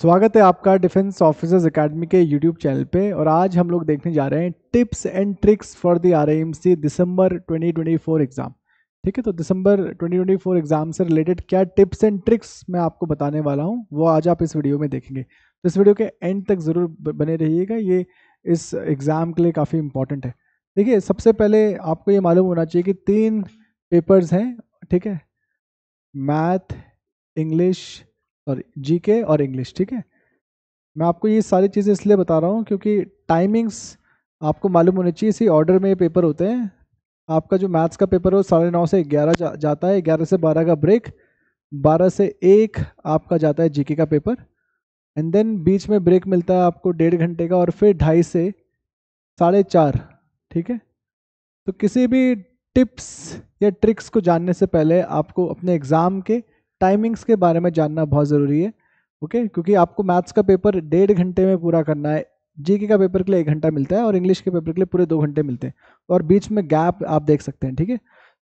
स्वागत है आपका डिफेंस ऑफिसर्स एकेडमी के यूट्यूब चैनल पे और आज हम लोग देखने जा रहे हैं tips and tricks for the R C December 2024 exam ठीक है तो दिसंबर 2024 एग्ज़ाम से रिलेटेड क्या टिप्स एंड ट्रिक्स मैं आपको बताने वाला हूँ वो आज आप इस वीडियो में देखेंगे तो इस वीडियो के एंड तक ज़रूर बने रहिएगा ये इस एग्ज़ाम के लिए काफ़ी इंपॉर्टेंट है देखिए सबसे पहले आपको ये मालूम होना चाहिए कि तीन पेपर्स हैं ठीक है मैथ इंग्लिश और जीके और इंग्लिश ठीक है मैं आपको ये सारी चीज़ें इसलिए बता रहा हूँ क्योंकि टाइमिंग्स आपको मालूम होनी चाहिए इसी ऑर्डर में ये पेपर होते हैं आपका जो मैथ्स का पेपर हो साढ़े नौ से ग्यारह जा, जाता है ग्यारह से बारह का ब्रेक बारह से एक आपका जाता है जीके का पेपर एंड देन बीच में ब्रेक मिलता है आपको डेढ़ घंटे का और फिर ढाई से साढ़े चार ठीक है तो किसी भी टिप्स या ट्रिक्स को जानने से पहले आपको अपने एग्ज़ाम के टाइमिंग्स के बारे में जानना बहुत ज़रूरी है ओके okay? क्योंकि आपको मैथ्स का पेपर डेढ़ घंटे में पूरा करना है जीके का पेपर के लिए एक घंटा मिलता है और इंग्लिश के पेपर के लिए पूरे दो घंटे मिलते हैं और बीच में गैप आप देख सकते हैं ठीक है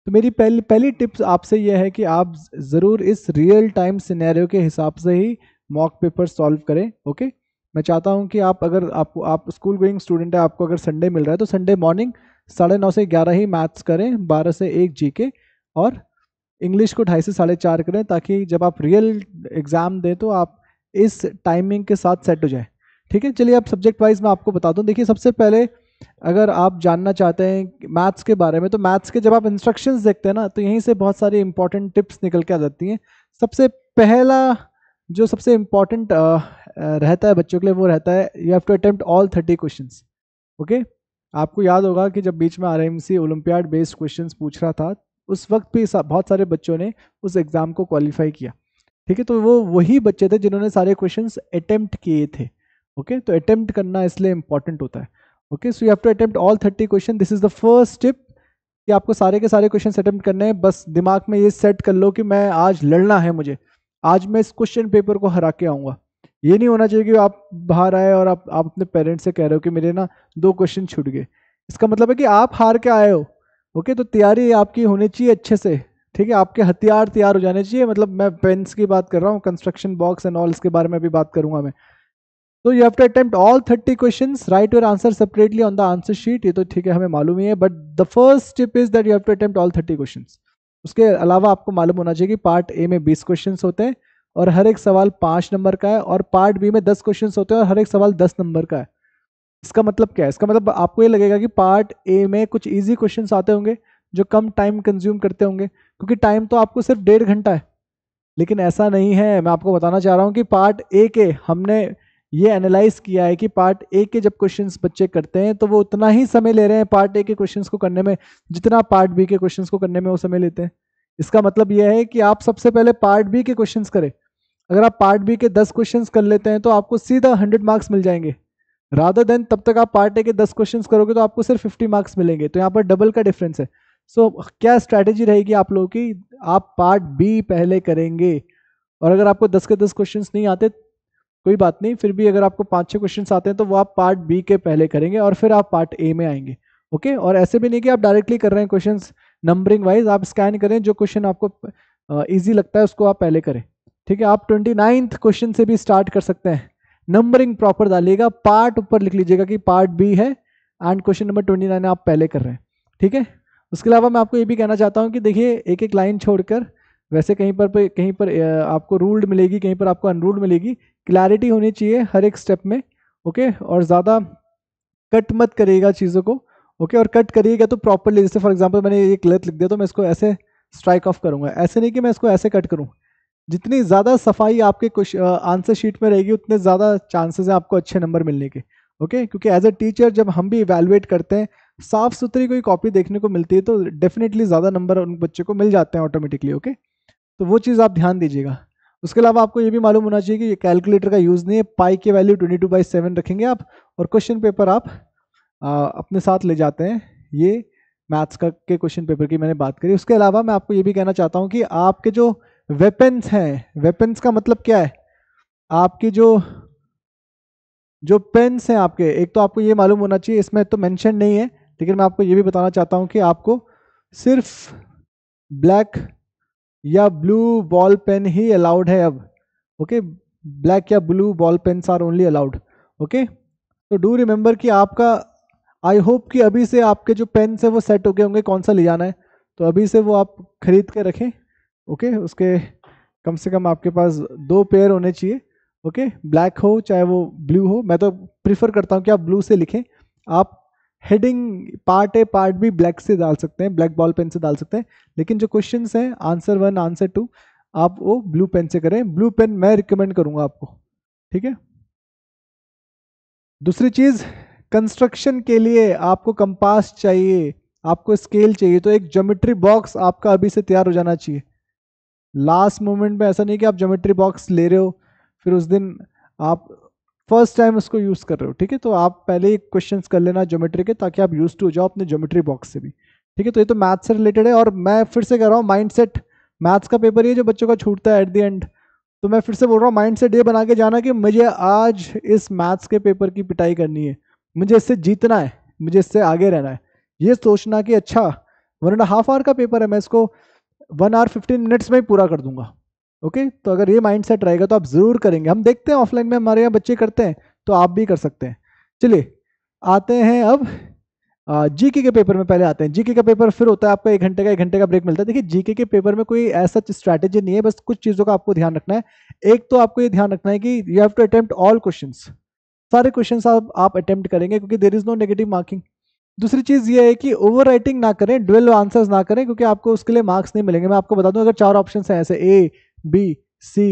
तो मेरी पहली पहली टिप्स आपसे यह है कि आप ज़रूर इस रियल टाइम सिनेरियो के हिसाब से ही मॉक पेपर सॉल्व करें ओके okay? मैं चाहता हूं कि आप अगर आप आप स्कूल गोइंग स्टूडेंट है आपको अगर संडे मिल रहा है तो संडे मॉर्निंग साढ़े नौ से ग्यारह ही मैथ्स करें बारह से एक जी के और इंग्लिश को ढाई से साढ़े चार करें ताकि जब आप रियल एग्ज़ाम दें तो आप इस टाइमिंग के साथ सेट हो जाए ठीक है चलिए अब सब्जेक्ट वाइज मैं आपको बता दूं देखिए सबसे पहले अगर आप जानना चाहते हैं मैथ्स के बारे में तो मैथ्स के जब आप इंस्ट्रक्शंस देखते हैं ना तो यहीं से बहुत सारी इंपॉर्टेंट टिप्स निकल के आ जाती हैं सबसे पहला जो सबसे इम्पॉर्टेंट रहता है बच्चों के लिए वो रहता है you have to attempt all thirty question okay आपको याद होगा कि जब बीच में R M C based question पूछ रहा था उस वक्त भी बहुत सारे बच्चों ने उस एग्ज़ाम को क्वालिफाई किया ठीक है तो वो वही बच्चे थे जिन्होंने सारे क्वेश्चन अटैम्प्ट किए थे ओके तो अटैम्प्ट करना इसलिए इंपॉर्टेंट होता है okay so you have to attempt all thirty question this is the first step कि आपको सारे के सारे क्वेश्चन अटैम्प्ट करने हैं बस दिमाग में ये सेट कर लो कि मैं आज लड़ना है मुझे आज मैं इस क्वेश्चन पेपर को हरा के आऊँगा ये नहीं होना चाहिए कि आप बाहर आए और आप आप अपने पेरेंट्स से कह रहे हो कि मेरे ना दो क्वेश्चन छूट गए इसका मतलब है कि आप हार के आए हो ओके तो तैयारी आपकी होनी चाहिए अच्छे से ठीक है आपके हथियार तैयार हो जाने चाहिए मतलब मैं पेन्स की बात कर रहा हूँ कंस्ट्रक्शन बॉक्स एंड ऑल इसके बारे में भी बात करूंगा मैं तो you have to attempt all thirty question write your answer separately on the answer sheet ये तो ठीक है हमें मालूम ही है but the first step is that you have to attempt all thirty question उसके अलावा आपको मालूम होना चाहिए कि पार्ट ए में बीस क्वेश्चन होते हैं और हर एक सवाल पाँच नंबर का है और पार्ट बी में दस क्वेश्चन होते हैं और हर एक सवाल दस नंबर का है इसका मतलब क्या है इसका मतलब आपको ये लगेगा कि पार्ट ए में कुछ इजी क्वेश्चंस आते होंगे जो कम टाइम कंज्यूम करते होंगे क्योंकि टाइम तो आपको सिर्फ डेढ़ घंटा है लेकिन ऐसा नहीं है मैं आपको बताना चाह रहा हूँ कि पार्ट ए के हमने ये एनालाइज किया है कि पार्ट ए के जब क्वेश्चंस बच्चे करते हैं तो वो उतना ही समय ले रहे हैं पार्ट ए के क्वेश्चंस को करने में जितना पार्ट बी के क्वेश्चंस को करने में वो समय लेते हैं इसका मतलब यह है कि आप सबसे पहले पार्ट बी के क्वेश्चंस करें अगर आप पार्ट बी के दस क्वेश्चंस कर लेते हैं तो आपको सीधा हंड्रेड मार्क्स मिल जाएंगे राधर देन तब तक आप पार्ट ए के दस क्वेश्चन करोगे तो आपको सिर्फ फिफ्टी मार्क्स मिलेंगे तो यहाँ पर डबल का डिफरेंस है सो so, क्या स्ट्रैटेजी रहेगी आप लोगों की आप पार्ट बी पहले करेंगे और अगर आपको दस के दस क्वेश्चन नहीं आते कोई बात नहीं फिर भी अगर आपको पाँच छः क्वेश्चन आते हैं तो वो आप पार्ट बी के पहले करेंगे और फिर आप पार्ट ए में आएंगे ओके और ऐसे भी नहीं कि आप डायरेक्टली कर रहे हैं क्वेश्चन नंबरिंग वाइज आप स्कैन करें जो क्वेश्चन आपको ईजी लगता है उसको आप पहले करें ठीक है आप ट्वेंटी नाइन्थ क्वेश्चन से भी स्टार्ट कर सकते हैं नंबरिंग प्रॉपर डालिएगा पार्ट ऊपर लिख लीजिएगा कि पार्ट बी है and question number twenty nine आप पहले कर रहे हैं ठीक है उसके अलावा मैं आपको ये भी कहना चाहता हूँ कि देखिए एक एक लाइन छोड़कर वैसे कहीं पर कहीं पर आपको रूल्ड मिलेगी कहीं पर आपको अनरूल्ड मिलेगी क्लैरिटी होनी चाहिए हर एक स्टेप में ओके और ज़्यादा कट मत करिएगा चीज़ों को ओके और कट करिएगा तो प्रॉपरली जैसे फॉर एग्जांपल मैंने ये गलत लिख दिया तो मैं इसको ऐसे स्ट्राइक ऑफ करूँगा ऐसे नहीं कि मैं इसको ऐसे कट करूँ जितनी ज़्यादा सफाई आपके कुछ आंसर शीट में रहेगी उतने ज़्यादा चांसेस हैं आपको अच्छे नंबर मिलने के ओके क्योंकि एज अ टीचर जब हम भी इवेलुएट करते हैं साफ़ सुथरी कोई कॉपी देखने को मिलती है तो डेफिनेटली ज़्यादा नंबर उन बच्चे को मिल जाते हैं ऑटोमेटिकली ओके तो वो चीज़ आप ध्यान दीजिएगा उसके अलावा आपको ये भी मालूम होना चाहिए कि कैलकुलेटर का यूज़ नहीं है पाई की value twenty two by seven रखेंगे आप और क्वेश्चन पेपर आप आ, अपने साथ ले जाते हैं ये मैथ्स का के क्वेश्चन पेपर की मैंने बात करी उसके अलावा मैं आपको ये भी कहना चाहता हूँ कि आपके जो वेपन्स हैं वेपन्स का मतलब क्या है आपकी जो जो पेन्स हैं आपके एक तो आपको ये मालूम होना चाहिए इसमें तो मेंशन नहीं है लेकिन मैं आपको ये भी बताना चाहता हूँ कि आपको सिर्फ ब्लैक या ब्लू बॉल पेन ही अलाउड है अब ओके ब्लैक या blue ball pens are only allowed okay तो डू रिमेंबर कि आपका आई होप कि अभी से आपके जो पेन्स हैं वो सेट हो गए होंगे कौन सा ले जाना है तो अभी से वो आप खरीद के रखें ओके उसके कम से कम आपके पास दो पेयर होने चाहिए ओके ब्लैक हो चाहे वो ब्लू हो मैं तो प्रीफर करता हूँ कि आप ब्लू से लिखें आप हेडिंग पार्ट ए पार्ट भी ब्लैक से डाल सकते हैं ब्लैक बॉल पेन से डाल सकते हैं लेकिन जो क्वेश्चन हैं आंसर वन आंसर टू आप वो ब्लू पेन से करें ब्लू पेन मैं रिकमेंड करूँगा आपको ठीक है दूसरी चीज़ कंस्ट्रक्शन के लिए आपको कंपास चाहिए आपको स्केल चाहिए तो एक ज्योमेट्री बॉक्स आपका अभी से तैयार हो जाना चाहिए लास्ट मोमेंट में ऐसा नहीं कि आप जोमेट्री बॉक्स ले रहे हो फिर उस दिन आप फर्स्ट टाइम उसको यूज़ कर रहे हो ठीक है तो आप पहले ही क्वेश्चन कर लेना जोमेट्री के ताकि आप यूज़ टू हो जाओ अपने जोमेट्री बॉक्स से भी ठीक है तो ये तो मैथ्स से रिलेटेड है और मैं फिर से कह रहा हूँ माइंड सेट मैथ्स का पेपर ये जो बच्चों का छूटता है एट दी एंड तो मैं फिर से बोल रहा हूँ माइंड सेट ये बना के जाना कि मुझे आज इस मैथ्स के पेपर की पिटाई करनी है मुझे इससे जीतना है मुझे इससे आगे रहना है ये सोचना कि अच्छा वन एंड हाफ आवर का पेपर है मैं इसको वन आवर फिफ्टीन मिनट्स में ही पूरा कर दूंगा ओके तो अगर ये माइंड सेट रहेगा तो आप ज़रूर करेंगे हम देखते हैं ऑफलाइन में हमारे यहाँ बच्चे करते हैं तो आप भी कर सकते हैं चलिए आते हैं अब जीके के पेपर में पहले आते हैं जीके का पेपर फिर होता है आपका एक घंटे का एक घंटे का ब्रेक मिलता है देखिए जीके के पेपर में कोई ऐसा स्ट्रैटेजी नहीं है बस कुछ चीज़ों का आपको ध्यान रखना है एक तो आपको ये ध्यान रखना है कि you have to attempt all question सारे क्वेश्चन आप अटैम्प्ट करेंगे क्योंकि there is no negative marking दूसरी चीज़ ये है कि ओवर राइटिंग ना करें ड्वेल्व आंसर्स ना करें क्योंकि आपको उसके लिए मार्क्स नहीं मिलेंगे मैं आपको बता दूं अगर चार ऑप्शन हैं ऐसे ए बी सी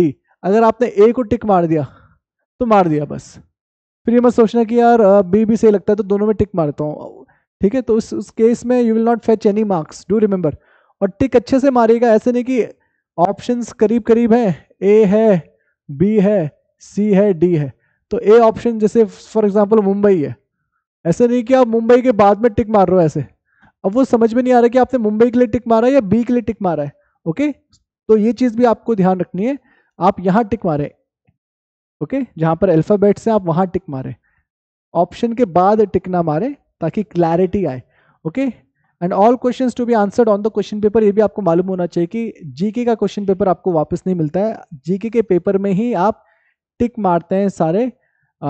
डी अगर आपने ए को टिक मार दिया तो मार दिया बस फिर ये मत सोचना कि यार बी भी सही लगता है तो दोनों में टिक मारता हूँ ठीक है तो उस उस केस में you will not fetch any marks do remember और टिक अच्छे से मारिएगा ऐसे नहीं कि ऑप्शंस करीब करीब हैं ए है बी है सी है डी है तो ए ऑप्शन जैसे फॉर एग्जांपल मुंबई है ऐसा नहीं कि आप मुंबई के बाद में टिक मार रहे हो ऐसे अब वो समझ में नहीं आ रहा कि आपने मुंबई के लिए टिक मारा है या बी के लिए टिक मारा है ओके तो ये चीज़ भी आपको ध्यान रखनी है आप यहाँ टिक मारे ओके जहां पर अल्फ़ाबेट्स हैं आप वहां टिक मारे ऑप्शन के बाद टिक ना मारे ताकि क्लैरिटी आए okay and all questions to be answered on the question paper ये भी आपको मालूम होना चाहिए कि जीके का क्वेश्चन पेपर आपको वापस नहीं मिलता है जीके के पेपर में ही आप टिक मारते हैं सारे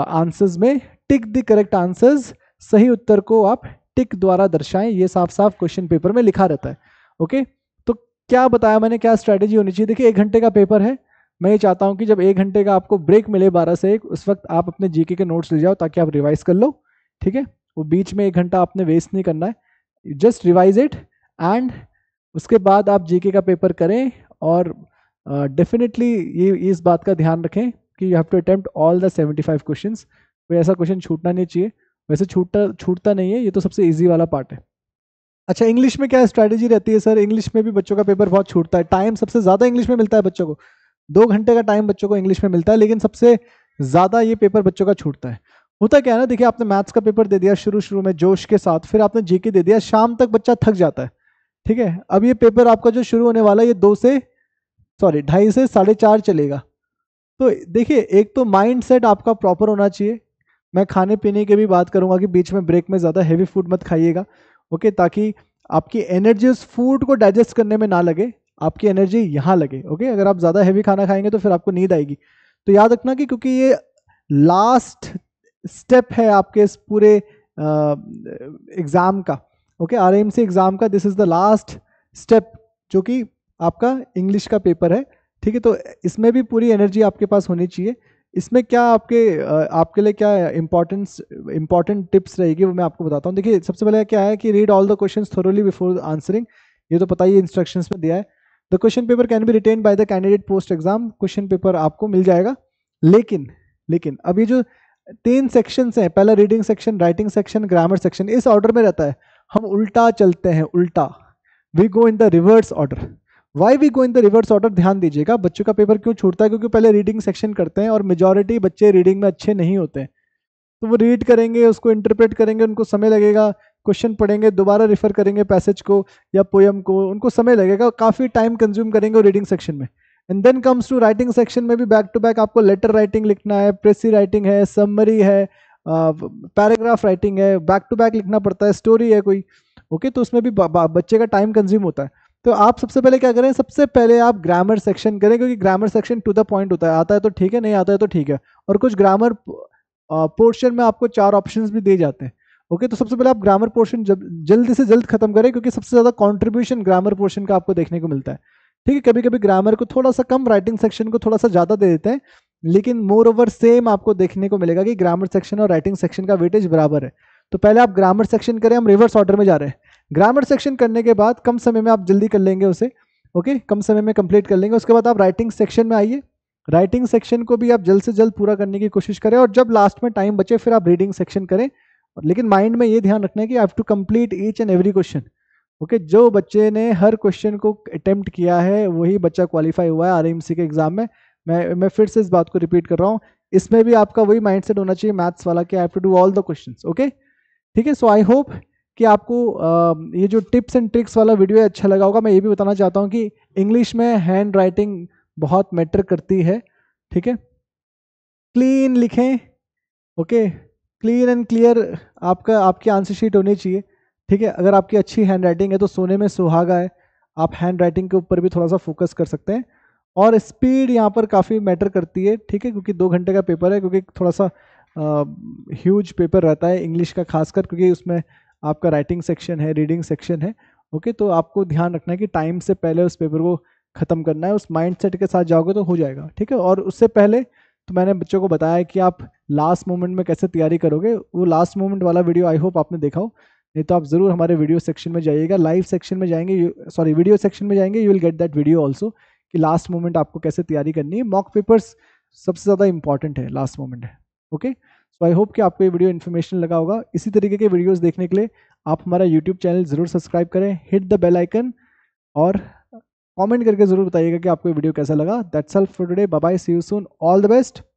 आंसर्स uh, में टिक द करेक्ट आंसर्स सही उत्तर को आप टिक द्वारा दर्शाएं ये साफ साफ क्वेश्चन पेपर में लिखा रहता है ओके तो क्या बताया मैंने क्या स्ट्रैटेजी होनी चाहिए देखिए एक घंटे का पेपर है मैं ये चाहता हूँ कि जब एक घंटे का आपको ब्रेक मिले बारह से एक उस वक्त आप अपने जीके के नोट्स ले जाओ ताकि आप रिवाइज कर लो ठीक है वो बीच में एक घंटा आपने वेस्ट नहीं करना है जस्ट रिवाइज इट एंड उसके बाद आप जीके का पेपर करें और डेफिनेटली uh, ये इस बात का ध्यान रखें कि you have to attempt all the seventy five question कोई ऐसा क्वेश्चन छूटना नहीं चाहिए वैसे छूटता छूटता नहीं है ये तो सबसे ईजी वाला पार्ट है अच्छा इंग्लिश में क्या स्ट्रैटेजी रहती है सर इंग्लिश में भी बच्चों का पेपर बहुत छूटता है टाइम सबसे ज़्यादा इंग्लिश में मिलता है बच्चों को दो घंटे का टाइम बच्चों को इंग्लिश में मिलता है लेकिन सबसे ज़्यादा ये पेपर बच्चों का छूटता है होता क्या है ना देखिए आपने मैथ्स का पेपर दे दिया शुरू शुरू में जोश के साथ फिर आपने जीके दे दिया शाम तक बच्चा थक जाता है ठीक है अब ये पेपर आपका जो शुरू होने वाला है ये दो से सॉरी ढाई से साढ़े चार चलेगा तो देखिए एक तो माइंड सेट आपका प्रॉपर होना चाहिए मैं खाने पीने की भी बात करूंगा कि बीच में ब्रेक में ज़्यादा हैवी फूड मत खाइएगा ओके ताकि आपकी एनर्जी उस फूड को डाइजेस्ट करने में ना लगे आपकी एनर्जी यहाँ लगे ओके अगर आप ज़्यादा हैवी खाना खाएंगे तो फिर आपको नींद आएगी तो याद रखना कि क्योंकि ये लास्ट स्टेप है आपके इस पूरे एग्ज़ाम का okay R M C exam का this is the last step जो कि आपका इंग्लिश का पेपर है ठीक है तो इसमें भी पूरी एनर्जी आपके पास होनी चाहिए इसमें क्या आपके आपके लिए क्या इम्पोर्टेंस इंपॉर्टेंट टिप्स रहेगी वो मैं आपको बताता हूँ देखिए सबसे पहले क्या है कि read all the question thoroughly before answering ये तो पता ही इंस्ट्रक्शन में दिया है the question paper can be written by the candidate post exam question paper आपको मिल जाएगा लेकिन लेकिन अब ये जो तीन सेक्शंस हैं पहला reading section writing section grammar section इस ऑर्डर में रहता है हम उल्टा चलते हैं उल्टा we go in the reverse order why we go in the reverse order ध्यान दीजिएगा बच्चों का पेपर क्यों छूटता है क्योंकि पहले रीडिंग सेक्शन करते हैं और मेजोरिटी बच्चे रीडिंग में अच्छे नहीं होते हैं तो वो रीड करेंगे उसको इंटरप्रेट करेंगे उनको समय लगेगा क्वेश्चन पढ़ेंगे दोबारा रिफर करेंगे पैसेज को या पोएम को उनको समय लगेगा काफ़ी टाइम कंज्यूम करेंगे रीडिंग सेक्शन में and then comes to writing section में भी बैक टू बैक आपको लेटर राइटिंग लिखना है प्रेसी राइटिंग है समरी है पैराग्राफ राइटिंग है बैक टू बैक लिखना पड़ता है स्टोरी है कोई ओके okay, तो उसमें भी बच्चे का टाइम कंज्यूम होता है तो आप सबसे पहले क्या करें सबसे पहले आप ग्रामर सेक्शन करें क्योंकि grammar section to the point होता है आता है तो ठीक है नहीं आता है तो ठीक है और कुछ ग्रामर पोर्शन में आपको चार ऑप्शन भी दिए जाते हैं ओके तो सबसे पहले आप ग्रामर पोर्शन जब जल्दी से जल्द खत्म करें क्योंकि सबसे ज़्यादा कॉन्ट्रीब्यूशन ग्रामर पोर्शन का आपको देखने को मिलता है ठीक है कभी कभी ग्रामर को थोड़ा सा कम राइटिंग सेक्शन को थोड़ा सा ज़्यादा दे देते हैं लेकिन मोर ओवर सेम आपको देखने को मिलेगा कि ग्रामर सेक्शन और राइटिंग सेक्शन का वेटेज बराबर है तो पहले आप ग्रामर सेक्शन करें हम रिवर्स ऑर्डर में जा रहे हैं ग्रामर सेक्शन करने के बाद कम समय में आप जल्दी कर लेंगे उसे ओके कम समय में कंप्लीट कर लेंगे उसके बाद आप राइटिंग सेक्शन में आइए राइटिंग सेक्शन को भी आप जल्द से जल्द पूरा करने की कोशिश करें और जब लास्ट में टाइम बचे फिर आप रीडिंग सेक्शन करें लेकिन माइंड में ये ध्यान रखना है कि I have to complete each and every question okay जो बच्चे ने हर क्वेश्चन को अटेम्प्ट किया है वही बच्चा क्वालिफाई हुआ है आर के एग्जाम में मैं मैं फिर से इस बात को रिपीट कर रहा हूँ इसमें भी आपका वही माइंडसेट होना चाहिए मैथ्स वाला कि I have to do all the question okay ठीक है सो आई होप कि आपको ये जो टिप्स एंड ट्रिक्स वाला वीडियो अच्छा लगा होगा मैं ये भी बताना चाहता हूँ कि इंग्लिश में हैंड राइटिंग बहुत मैटर करती है ठीक है क्लीन लिखें ओके क्लीन एंड क्लियर आपका आपकी आंसर शीट होनी चाहिए ठीक है अगर आपकी अच्छी हैंड राइटिंग है तो सोने में सुहागा है आप हैंड राइटिंग के ऊपर भी थोड़ा सा फोकस कर सकते हैं और स्पीड यहाँ पर काफ़ी मैटर करती है ठीक है क्योंकि दो घंटे का पेपर है क्योंकि थोड़ा सा ह्यूज पेपर रहता है इंग्लिश का खासकर क्योंकि उसमें आपका राइटिंग सेक्शन है रीडिंग सेक्शन है ओके तो आपको ध्यान रखना है कि टाइम से पहले उस पेपर को ख़त्म करना है उस माइंडसेट के साथ जाओगे तो हो जाएगा ठीक है और उससे पहले तो मैंने बच्चों को बताया कि आप लास्ट मोमेंट में कैसे तैयारी करोगे वो लास्ट मोमेंट वाला वीडियो आई होप आपने देखा हो नहीं तो आप ज़रूर हमारे वीडियो सेक्शन में जाइएगा लाइव सेक्शन में जाएंगे सॉरी वीडियो सेक्शन में जाएंगे you will get that video also कि लास्ट मोमेंट आपको कैसे तैयारी करनी है मॉक पेपर्स सबसे ज़्यादा इंपॉर्टेंट है लास्ट मोमेंट है okay okay? So I hope कि आपको ये वीडियो इन्फॉर्मेशन लगा होगा इसी तरीके के वीडियोस देखने के लिए आप हमारा यूट्यूब चैनल ज़रूर सब्सक्राइब करें हिट द बेल आइकन और कमेंट करके ज़रूर बताइएगा कि आपको ये वीडियो कैसा लगा that's all for today bye see you soon all the best